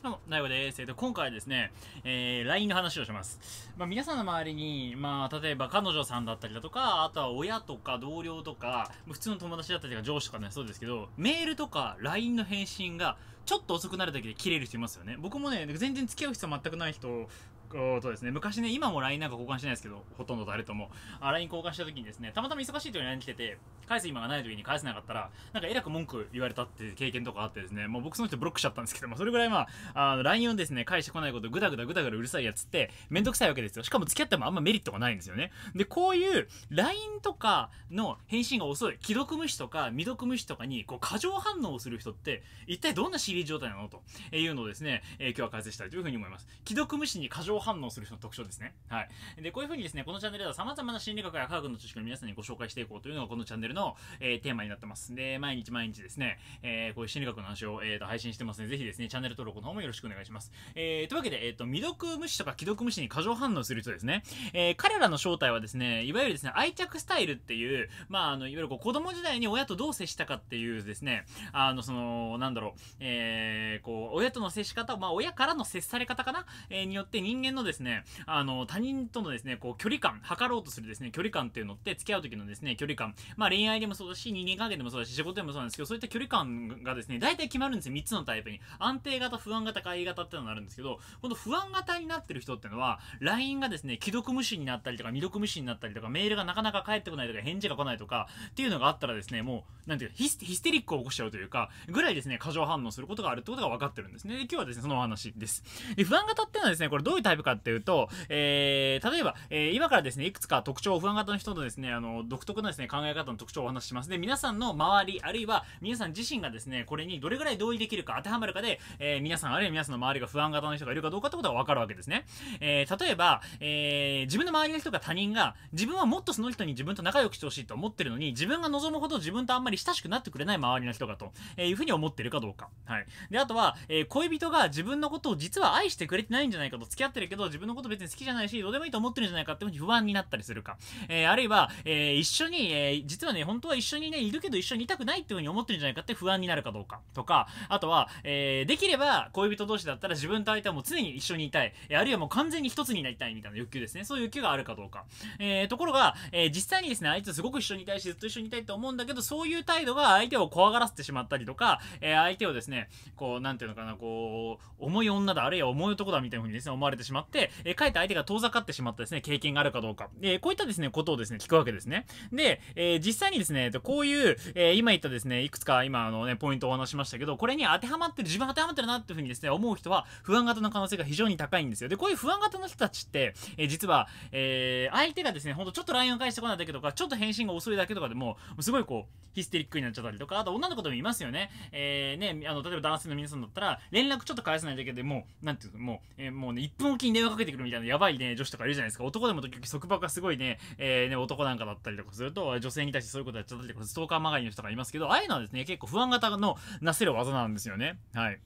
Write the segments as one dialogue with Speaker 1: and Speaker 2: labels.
Speaker 1: どうも、大悟です。えっと、今回はですね、えー、LINE の話をします。まあ、皆さんの周りに、まあ、例えば彼女さんだったりだとか、あとは親とか同僚とか、普通の友達だったりとか上司とかね、そうですけど、メールとか LINE の返信が、ちょっと遅くなるだけで切れる人いますよね。僕もね、全然付き合う必要全くない人そうですね、昔ね、今も LINE なんか交換してないですけど、ほとんど誰とも。LINE 交換した時にですね、たまたま忙しい時に LINE 来てて、返す今がない時に返せなかったら、なんかえらく文句言われたっていう経験とかあってですね、もう僕その人ブロックしちゃったんですけども、それぐらいまあ、あの、LINE をですね、返してこないことぐだぐだぐだぐだうるさいやつって、めんどくさいわけですよ。しかも付き合ってもあんまメリットがないんですよね。で、こういう LINE とかの返信が遅い、既読無視とか未読無視とかに、こう、過剰反応をする人って、一体どんなーズ状態なのというのをですね、えー、今日は解説したいというふうに思います。既読無視に過剰反応する人の特徴ですね。はい。で、こういうふうにですね、このチャンネルでは様々な心理学や科学の知識を皆さんにご紹介していこうというのがこのチャンネルの、えー、テーマになってます。で、毎日毎日ですね、えー、こういう心理学の話を、えー、と配信してますので、ぜひですね、チャンネル登録の方もよろしくお願いします。えー、というわけで、えっ、ー、と、未読無視とか既読無視に過剰反応する人ですね。えー、彼らの正体はですね、いわゆるですね、愛着スタイルっていう、まあ、あの、いわゆるこう子供時代に親とどう接したかっていうですね、あの、その、なんだろう、えー、こう、親との接し方、まあ、親からの接され方かな、えー、によって人間間のですね、あの、他人とのですね、こう、距離感、測ろうとするですね、距離感っていうのって、付き合う時のですね、距離感。まあ、恋愛でもそうだし、人間関係でもそうだし、仕事でもそうなんですけど、そういった距離感がですね、大体決まるんですよ。3つのタイプに。安定型、不安型、会議型っていうのがあるんですけど、この不安型になってる人ってのは、LINE がですね、既読無視になったりとか、未読無視になったりとか、メールがなかなか返ってこないとか、返事が来ないとか、っていうのがあったらですね、もう、なんていうか、ヒスヒステリックを起こしちゃうというか、ぐらいですね、過剰反応することがあるってことが分かってるんですね。で、今日はですね、そのお話です。で、不安型っていうのはですね、これどういうタイププかっていうと、えー、例えば、えー、今からですね、いくつか特徴、不安型の人のですね、あの、独特なですね、考え方の特徴をお話しします。で、皆さんの周り、あるいは皆さん自身がですね、これにどれぐらい同意できるか、当てはまるかで、えー、皆さん、あるいは皆さんの周りが不安型の人がいるかどうかってことがわかるわけですね。えー、例えば、えー、自分の周りの人が他人が、自分はもっとその人に自分と仲良くしてほしいと思ってるのに、自分が望むほど自分とあんまり親しくなってくれない周りの人がと、えー、いうふうに思ってるかどうか。はい。で、あとは、えー、恋人が自分のことを実は愛してくれてないんじゃないかと、付き合ってるけど、自分のこと別に好きじゃないし、どうでもいいと思ってるんじゃないかって不安になったりするか。えー、あるいは、えー、一緒に、えー、実はね、本当は一緒にね、いるけど一緒にいたくないっていうに思ってるんじゃないかって不安になるかどうか。とか、あとは、えー、できれば恋人同士だったら自分と相手はもう常に一緒にいたい。えー、あるいはもう完全に一つになりたいみたいな欲求ですね。そういう欲求があるかどうか。えー、ところが、えー、実際にですね、あいつすごく一緒にいたいし、ずっと一緒にいたいと思うんだけど、そういう態度が相手を怖がらせてしまったりとか、えー、相手をですね、こう、なんていうのかな、こう、重い女だ、あるいは重い男だみたいなふうにですね、思われてしまう。まって、えー、かえって相手が遠ざかってしまったですね、経験があるかどうか。えこういったですね、ことをですね、聞くわけですね。で、え実際にですね、こういう、え今言ったですね、いくつか今、あのね、ポイントをお話しましたけど、これに当てはまってる、自分当てはまってるなっていうふうにですね、思う人は、不安型の可能性が非常に高いんですよ。で、こういう不安型の人たちって、え実は、え相手がですね、ほんとちょっと LINE を返してこないだけとか、ちょっと返信が遅いだけとかでも、すごいこう、ヒステリックになっちゃったりとか、あと女の子でもいますよね。えー、ね、あの、例えば男性の皆さんだったら、連絡ちょっと返さないだけでもう、なんていうの、もう、えー、もうね、1分おきに電話かけてくるみたいなやばいね、女子とかいるじゃないですか。男でも時々束縛がすごいね、えー、ね、男なんかだったりとかすると、女性に対してそういうことやっちゃったりとか、ストーカーまがいの人がいますけど、ああいうのはですね、結構不安型のなせる技なんですよね。はい。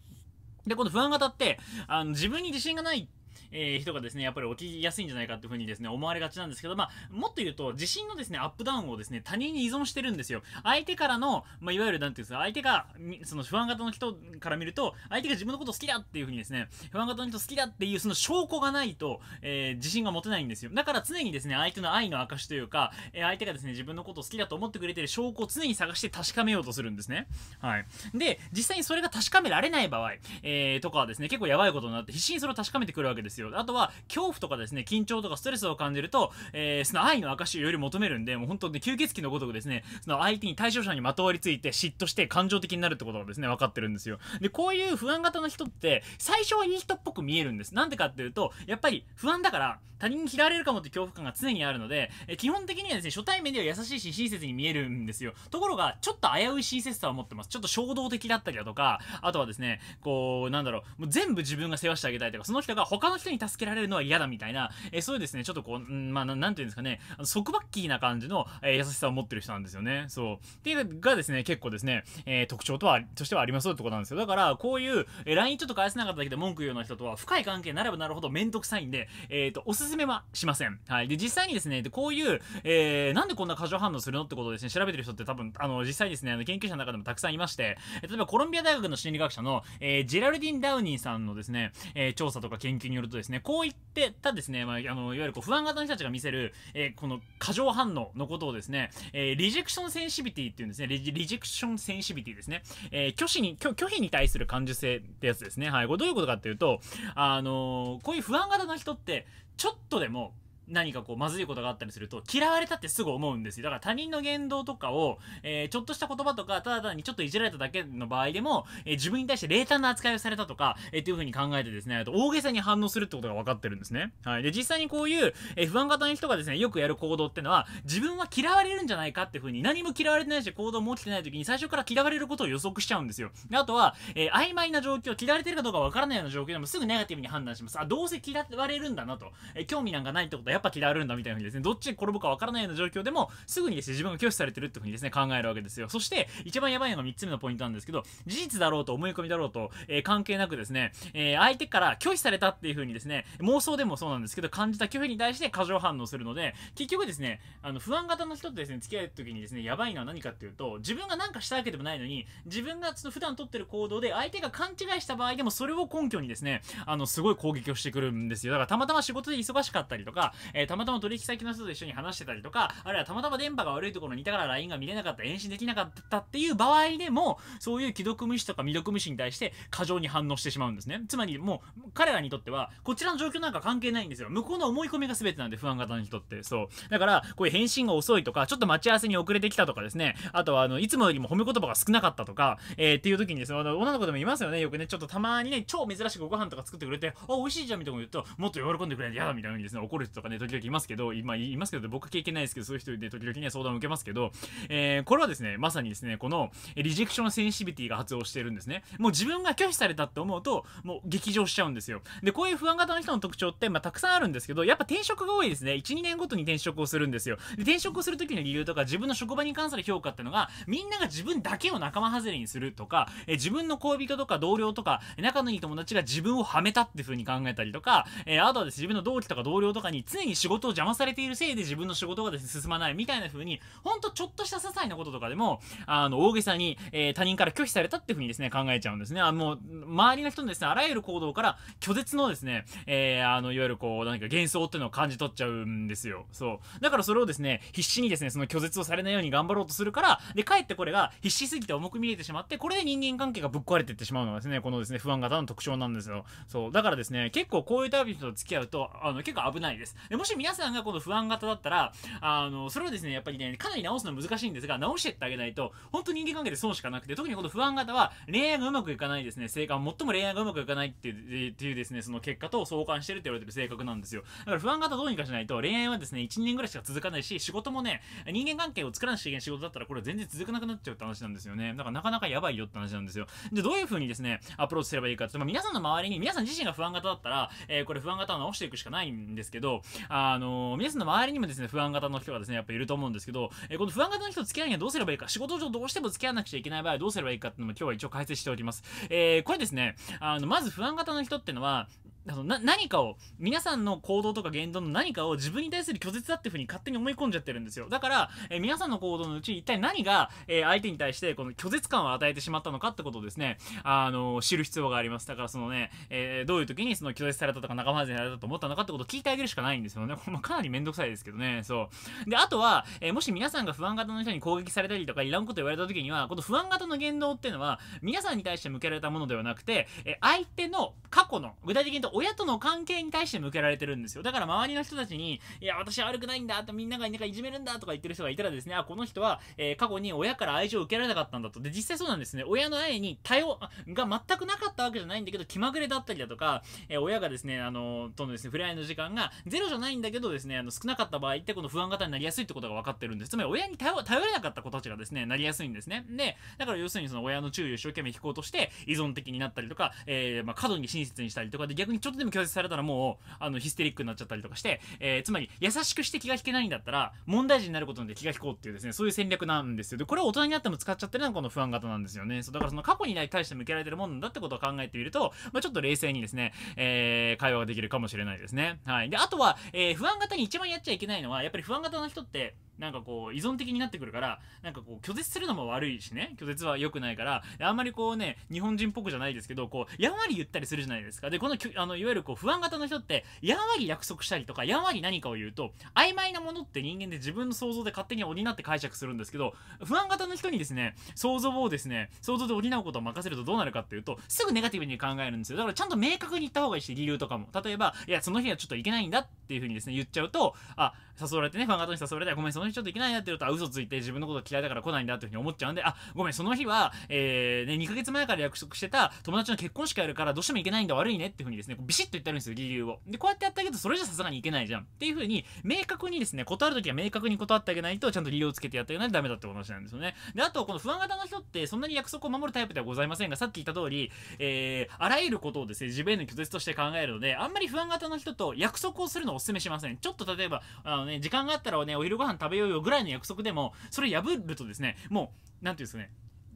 Speaker 1: で、この不安型って、あの、自分に自信がないえー、人がですね、やっぱり起きやすいんじゃないかっていうふうにですね、思われがちなんですけど、まあ、もっと言うと、地震のですね、アップダウンをですね、他人に依存してるんですよ。相手からの、まあ、いわゆるなんていうんですか、相手が、その不安型の人から見ると、相手が自分のこと好きだっていうふうにですね、不安型の人好きだっていうその証拠がないと、えー、自信が持てないんですよ。だから常にですね、相手の愛の証というか、えー、相手がですね、自分のことを好きだと思ってくれてる証拠を常に探して確かめようとするんですね。はい。で、実際にそれが確かめられない場合、えー、とかはですね、結構やばいことになって、必死にそれを確かめてくるわけですよ。よあとは恐怖とかですね緊張とかストレスを感じると、えー、その愛の証をより求めるんでもう本当に吸血鬼のごとくですねその相手に対象者にまとわりついて嫉妬して感情的になるってことがですね分かってるんですよでこういう不安型の人って最初はいい人っぽく見えるんですなんでかっていうとやっぱり不安だから他人に嫌われるかもって恐怖感が常にあるので、えー、基本的にはですね初対面では優しいし親切に見えるんですよところがちょっと危うい親切さを持ってますちょっと衝動的だったりだとかあとはですねこうなんだろうもう全部自分が世話してあげたいとかその人が他の人にに助けられるのは嫌だみたいな、えー、そういうですね、ちょっとこう、んまあ、なんていうんですかね、束縛キーな感じの、えー、優しさを持ってる人なんですよね。そう。っていうがですね、結構ですね、えー、特徴とは、としてはありますよってことなんですよ。だから、こういう、えー、LINE ちょっと返せなかっただけで文句言うような人とは、深い関係になればなるほどめんどくさいんで、えっ、ー、と、おすすめはしません。はい。で、実際にですね、でこういう、えー、なんでこんな過剰反応するのってことをですね、調べてる人って多分、あの、実際ですね、あの研究者の中でもたくさんいまして、例えばコロンビア大学の心理学者の、えー、ジェラルディン・ダウニーさんのですね、えー、調査とか研究によるとですねですね、こういったですね、まあ、あのいわゆるこう不安型の人たちが見せる、えー、この過剰反応のことをですね、えー、リジェクションセンシビティっていうんですね、リジリジェクションセンシビティですね、えー、拒否に拒、拒否に対する感受性ってやつですね。はい、これどういうことかっていうと、あのこういう不安型の人って、ちょっとでも何かこうまずいことがあったりすると嫌われたってすぐ思うんですよだから他人の言動とかを、えー、ちょっとした言葉とかただ単にちょっといじられただけの場合でも、えー、自分に対して冷淡な扱いをされたとか、えー、っていう風に考えてですね大げさに反応するってことが分かってるんですねはいで実際にこういう、え不安型の人がですねよくやる行動ってのは自分は嫌われるんじゃないかっていう風に何も嫌われてないし行動も起きてない時に最初から嫌われることを予測しちゃうんですよあとは、え曖昧な状況嫌われてるかどうか分からないような状況でもすぐネガティブに判断しますあどうせ嫌われるんだなと、え興味なんかないってことはっぱ嫌われるんだみたいな風にですね、どっちに転ぶかわからないような状況でも、すぐにですね、自分が拒否されてるって風にですね、考えるわけですよ。そして、一番やばいのが3つ目のポイントなんですけど、事実だろうと思い込みだろうと、えー、関係なくですね、えー、相手から拒否されたっていう風にですね、妄想でもそうなんですけど、感じた拒否に対して過剰反応するので、結局ですね、あの、不安型の人とですね、付き合う時にですね、やばいのは何かっていうと、自分が何かしたわけでもないのに、自分がその普段取ってる行動で相手が勘違いした場合でもそれを根拠にですね、あの、すごい攻撃をしてくるんですよ。だからたまたま仕事で忙しかったりとか、えー、たまたま取引先の人と一緒に話してたりとか、あるいはたまたま電波が悪いところにいたから LINE が見れなかった、延伸できなかったっていう場合でも、そういう既読無視とか未読無視に対して過剰に反応してしまうんですね。つまりもう、彼らにとっては、こちらの状況なんか関係ないんですよ。向こうの思い込みが全てなんで、不安型の人って。そう。だから、こういう返信が遅いとか、ちょっと待ち合わせに遅れてきたとかですね、あとは、あの、いつもよりも褒め言葉が少なかったとか、えー、っていう時にですね、あの、女の子でもいますよね。よくね、ちょっとたまにね、超珍しくご飯とか作ってくれて、あ、美味しいじゃんみたいなこと言うと、もっと喜んでくれないと嫌だみたいな風にですね、怒る人とかね、ね、時々いますけど、今言いますけど、僕経験ないですけど、そういう人で時々ね、相談を受けますけど、えー、これはですね、まさにですね、この、リジェクションセンシビティが発動してるんですね。もう自分が拒否されたって思うと、もう激場しちゃうんですよ。で、こういう不安型の人の特徴って、まあ、たくさんあるんですけど、やっぱ転職が多いですね。1、2年ごとに転職をするんですよ。で、転職をする時の理由とか、自分の職場に関する評価ってのが、みんなが自分だけを仲間外れにするとか、えー、自分の恋人とか同僚とか、仲のいい友達が自分をはめたって風に考えたりとか、えー、あとはですね、自分の同期とか同僚とかに常常に仕事を邪魔されているせいで自分の仕事がですね、進まないみたいな風に、ほんとちょっとした些細なこととかでも、あの、大げさに、えー、他人から拒否されたっていう風にですね、考えちゃうんですね。あもう、周りの人のですね、あらゆる行動から拒絶のですね、えー、あの、いわゆるこう、何か幻想っていうのを感じ取っちゃうんですよ。そう。だからそれをですね、必死にですね、その拒絶をされないように頑張ろうとするから、で、かえってこれが必死すぎて重く見えてしまって、これで人間関係がぶっ壊れていってしまうのがですね、このですね、不安型の特徴なんですよ。そう。だからですね、結構こういうタイプと付き合うと、あの、結構危ないです。でもし皆さんがこの不安型だったら、あの、それをですね、やっぱりね、かなり直すの難しいんですが、直してってあげないと、本当人間関係で損しかなくて、特にこの不安型は恋愛がうまくいかないですね、性格、最も恋愛がうまくいかないっていう、っていうですね、その結果と相関してるって言われてる性格なんですよ。だから不安型どうにかしないと、恋愛はですね、1、年ぐらいしか続かないし、仕事もね、人間関係を作らなきゃいけない仕事だったら、これ全然続かなくなっちゃうって話なんですよね。だからなかなかやばいよって話なんですよ。で、どういう風にですね、アプローチすればいいかって、まあ、皆さんの周りに、皆さん自身が不安型だったら、えー、これ不安型を直していくしかないんですけど、あのー、皆さんの周りにもですね、不安型の人がですね、やっぱいると思うんですけど、えー、この不安型の人付き合うにはどうすればいいか、仕事上どうしても付き合わなくちゃいけない場合はどうすればいいかっていうのも今日は一応解説しております。えー、これですね、あの、まず不安型の人ってのは、あのな何かを皆さんの行動とか言動の何かを自分に対する拒絶だっていうふうに勝手に思い込んじゃってるんですよだから、えー、皆さんの行動のうち一体何が、えー、相手に対してこの拒絶感を与えてしまったのかってことをですね、あのー、知る必要がありますだからそのね、えどういう時にその拒絶されたとか仲間外れやられたと思ったのかってことを聞いてあげるしかないんですよね かなりめんどくさいですけどねそうであとは、えもし皆さんが不安型の人に攻撃されたりとかいらんこと言われた時にはこの不安型の言動っていうのは皆さんに対して向けられたものではなくて、え相手の過去の具体的に言うと親との関係に対して向けられてるんですよ。だから周りの人たちに、いや、私は悪くないんだとみんながなんかいじめるんだとか言ってる人がいたらですね、あ、この人は、えー、過去に親から愛情を受けられなかったんだと。で、実際そうなんですね。親の愛に対応が全くなかったわけじゃないんだけど、気まぐれだったりだとか、えー、親がですね、あのとのですね、触れ合いの時間がゼロじゃないんだけどですね、あの、少なかった場合ってこの不安型になりやすいってことが分かってるんです。つまり親に頼れなかった子たちがですね、なりやすいんですね。で、だから要するにその親の注意を一生懸命引こうとして、依存的になったりとか、えー、まあ、過度に親切にしたりとかで、逆にちょっとでも拒絶されたらもうあのヒステリックになっちゃったりとかして、えー、つまり優しくして気が引けないんだったら問題児になることなんで気が引こうっていうですねそういう戦略なんですよでこれを大人になっても使っちゃってるのがこの不安型なんですよねそうだからその過去に対して向けられてるもんだってことを考えてみると、まあ、ちょっと冷静にですね、えー、会話ができるかもしれないですねはいであとは、えー、不安型に一番やっちゃいけないのはやっぱり不安型の人ってなんかこう依存的になってくるからなんかこう拒絶するのも悪いしね拒絶は良くないからあんまりこうね日本人っぽくじゃないですけどこうやんわり言ったりするじゃないですかでこのあのいわゆるこう不安型の人ってやんわり約束したりとかやんわり何かを言うと曖昧なものって人間で自分の想像で勝手に補って解釈するんですけど不安型の人にですね想像をですね想像で補うことを任せるとどうなるかっていうとすぐネガティブに考えるんですよだからちゃんと明確に言った方がいいし理由とかも例えばいやその日はちょっと行けないんだっていうふうにですね言っちゃうとあ誘われてね不安型に誘われてごめんその日ちょっと行けないなって言うと、あ、嘘ついて自分のこと嫌いだから来ないんだっていうふうに思っちゃうんで、あ、ごめん、その日は、えー、ね、2ヶ月前から約束してた友達の結婚式やるからどうしても行けないんだ悪いねっていうふうにですね、ビシッと言ってるんですよ、理由を。で、こうやってやったけど、それじゃさすがに行けないじゃん。っていうふうに、明確にですね、断るときは明確に断ってあげないと、ちゃんと理由をつけてやってあげないとダメだって話なんですよね。で、あと、この不安型の人ってそんなに約束を守るタイプではございませんが、さっき言った通り、えー、あらゆることをですね、自分への拒絶として考えるので、あんまり不安型の人と約束をするのをお勧めしません。ちょっと例えば、あのね、時間があったらね、お昼ご飯食べべようよぐらいの約束でもそれ破るとですねもうなんていうんですかね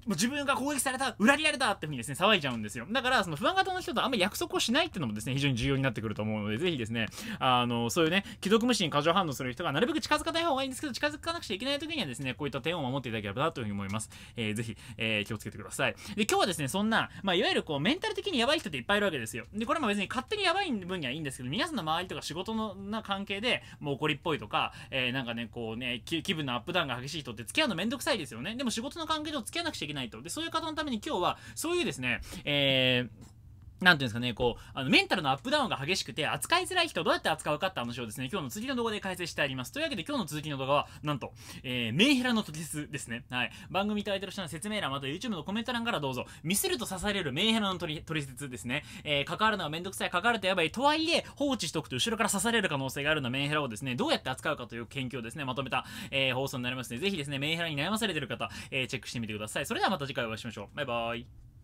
Speaker 1: もう自分が攻撃された、裏切られたってふうにですね、騒いじゃうんですよ。だから、その不安型の人とあんまり約束をしないっていうのもですね、非常に重要になってくると思うので、ぜひですね、あの、そういうね、既読無視に過剰反応する人がなるべく近づかない方がいいんですけど、近づかなくちゃいけない時にはですね、こういった点を守っていただければなというふうに思います。えー、ぜひ、えー、気をつけてください。で、今日はですね、そんな、まあ、いわゆるこう、メンタル的にやばい人っていっぱいいるわけですよ。で、これも別に勝手にやばい分にはいいんですけど、皆さんの周りとか仕事のな関係で、もう怒りっぽいとか、えー、なんかね、こうね、気分のアップダウンが激しい人って付き合うのめんどくさいですよね。でも仕事の関係上付き合わなくちゃいけないないと。で、そういう方のために今日は、そういうですね、えー、なんていうんですかね、こう、あの、メンタルのアップダウンが激しくて、扱いづらい人をどうやって扱うかって話をですね、今日の続きの動画で解説してあります。というわけで今日の続きの動画は、なんと、えー、メンヘラの取説ですね。はい。番組タイトル下の説明欄また YouTube のコメント欄からどうぞ、ミスると刺されるメンヘラの取説ですね。えー、関わるのはめんどくさい、関わるとやばい、とはいえ、放置しとくと後ろから刺される可能性があるのメンヘラをですね、どうやって扱うかという研究をですね、まとめた、えー、放送になりますので、ぜひですね、メンヘラに悩まされてる方、えー、チェックしてみてください。それではまた次回お会いしましょう。バイバーイ。